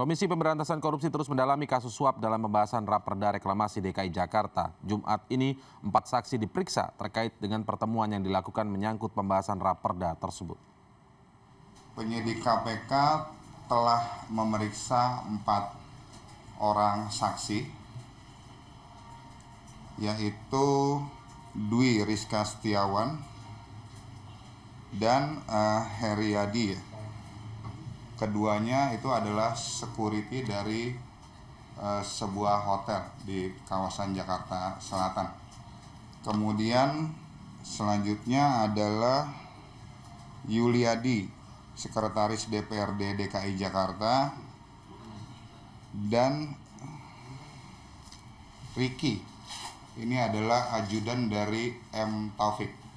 Komisi Pemberantasan Korupsi terus mendalami kasus suap dalam pembahasan Raperda Reklamasi DKI Jakarta. Jumat ini, empat saksi diperiksa terkait dengan pertemuan yang dilakukan menyangkut pembahasan Raperda tersebut. Penyidik KPK telah memeriksa empat orang saksi, yaitu Dwi Rizka Setiawan dan uh, Heriadi. Ya keduanya itu adalah security dari uh, sebuah hotel di kawasan Jakarta Selatan. Kemudian selanjutnya adalah Yuliadi, sekretaris DPRD DKI Jakarta dan Riki. Ini adalah ajudan dari M Taufik.